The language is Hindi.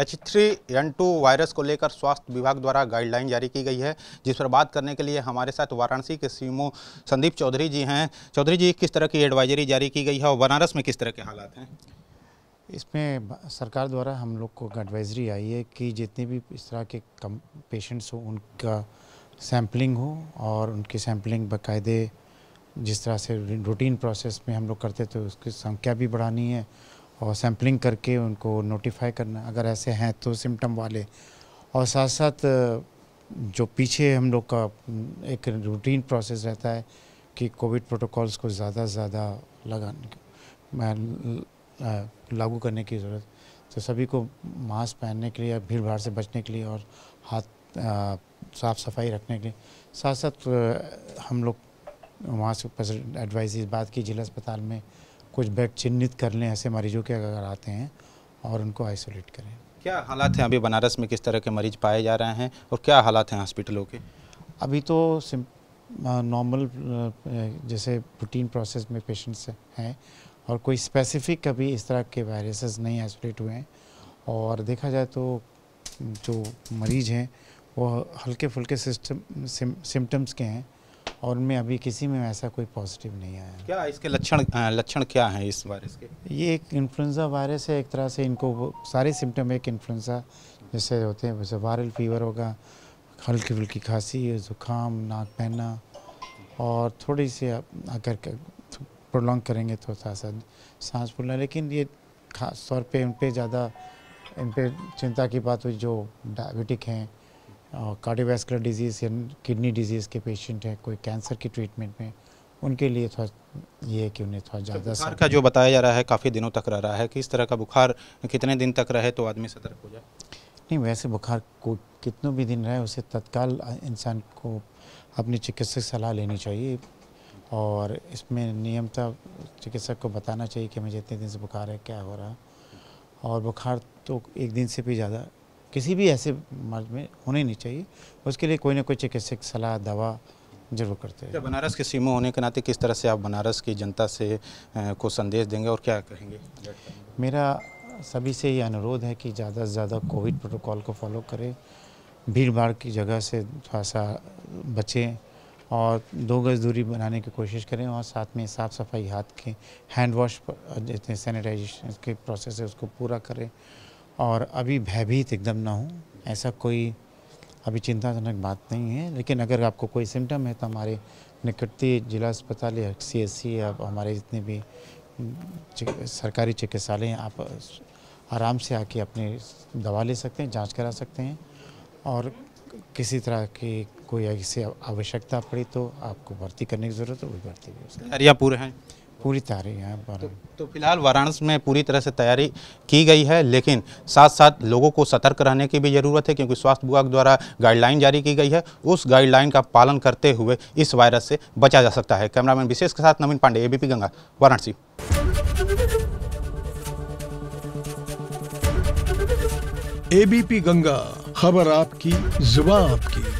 H three N two virus को लेकर स्वास्थ्य विभाग द्वारा गाइडलाइन जारी की गई है जिस पर बात करने के लिए हमारे साथ वाराणसी के सीमो संदीप चौधरी जी हैं चौधरी जी किस तरह की एडवाइजरी जारी की गई है और बनारस में किस तरह के हालात हैं इसमें सरकार द्वारा हम लोग को एडवाइजरी आई है कि जितने भी इस तरह के कम पेशेंट्स हो उनका सैम्पलिंग हो और उनकी सैम्पलिंग बाकायदे जिस तरह से रूटीन प्रोसेस में हम लोग करते थे तो उसकी संख्या भी बढ़ानी है और सैम्पलिंग करके उनको नोटिफाई करना अगर ऐसे हैं तो सिम्टम वाले और साथ साथ जो पीछे हम लोग का एक रूटीन प्रोसेस रहता है कि कोविड प्रोटोकॉल्स को ज़्यादा से ज़्यादा लगाने लागू करने की ज़रूरत तो सभी को मास्क पहनने के लिए भीड़ भाड़ से बचने के लिए और हाथ साफ़ सफाई रखने के लिए साथ साथ हम लोग वहाँ से एडवाइज़ बात की जिला अस्पताल में कुछ बेड चिन्हित कर लें ऐसे मरीजों के अगर आते हैं और उनको आइसोलेट करें क्या हालात हैं अभी बनारस में किस तरह के मरीज पाए जा रहे हैं और क्या हालात हैं हॉस्पिटलों के अभी तो नॉर्मल जैसे रूटीन प्रोसेस में पेशेंट्स हैं और कोई स्पेसिफिक अभी इस तरह के वायरसेस नहीं आइसोलेट हुए हैं और देखा जाए तो जो मरीज हैं वो हल्के फुल्के सिस्टम सिम्टम्स के हैं और उनमें अभी किसी में ऐसा कोई पॉजिटिव नहीं आया क्या इसके लक्षण लक्षण क्या हैं इस वायरस के ये एक इन्फ्लुंज़ा वायरस है एक तरह से इनको सारे सिम्टम एक इन्फ्लुंज़ा जैसे होते हैं जैसे वायरल फीवर होगा हल्की फुल्की खांसी ज़ुकाम नाक बहना और थोड़ी सी अगर प्रोलॉन्ग करेंगे तो थोड़ा सा सांस फूलना लेकिन ये खास तौर पर उन पर ज़्यादा इन पर चिंता की बात हुई जो डायबिटिक हैं कार्डियोवैस्कुलर डिजीज़ या किडनी डिजीज़ के पेशेंट हैं कोई कैंसर की ट्रीटमेंट में उनके लिए थोड़ा ये है कि उन्हें थोड़ा तो ज़्यादा सर का जो बताया जा रहा है काफ़ी दिनों तक रह रहा है कि इस तरह का बुखार कितने दिन तक रहे तो आदमी सतर्क हो जाए नहीं वैसे बुखार को कितनों भी दिन रहे उसे तत्काल इंसान को अपनी चिकित्सक सलाह लेनी चाहिए और इसमें नियमता चिकित्सक को बताना चाहिए कि मुझे इतने दिन से बुखार है क्या हो रहा है और बुखार तो एक दिन से भी ज़्यादा किसी भी ऐसे मर्ज में होने नहीं चाहिए उसके लिए कोई ना कोई चिकित्सक सलाह दवा जरूर करते हैं बनारस के सीमा होने के नाते किस तरह से आप बनारस की जनता से को संदेश देंगे और क्या कहेंगे मेरा सभी से ये अनुरोध है कि ज़्यादा से ज़्यादा कोविड प्रोटोकॉल को फॉलो करें भीड़ भाड़ की जगह से थोड़ा सा बचें और दो गज दूरी बनाने की कोशिश करें और साथ में साफ़ सफाई हाथ के हैंड वॉश जितने सैनिटाइजेशन के प्रोसेस है उसको पूरा करें और अभी भयभीत एकदम ना हो ऐसा कोई अभी चिंताजनक बात नहीं है लेकिन अगर आपको कोई सिम्टम है तो हमारे निकटती जिला अस्पताल या सी एस सी या हमारे जितने भी सरकारी चिकित्सालय हैं आप आराम से आके अपने दवा ले सकते हैं जांच करा सकते हैं और किसी तरह की कोई ऐसी आवश्यकता पड़ी तो आपको भर्ती करने की ज़रूरत है वही भर्ती भी तैयारियाँ पूरे हैं पूरी तैयारी है तो, तो फिलहाल वाराणसी में पूरी तरह से तैयारी की गई है लेकिन साथ साथ लोगों को सतर्क रहने की भी ज़रूरत है क्योंकि स्वास्थ्य विभाग द्वारा गाइडलाइन जारी की गई है उस गाइडलाइन का पालन करते हुए इस वायरस से बचा जा सकता है कैमरामैन विशेष के साथ नवीन पांडे एबीपी गंगा वाराणसी एबीपी गंगा खबर आपकी जुबा आपकी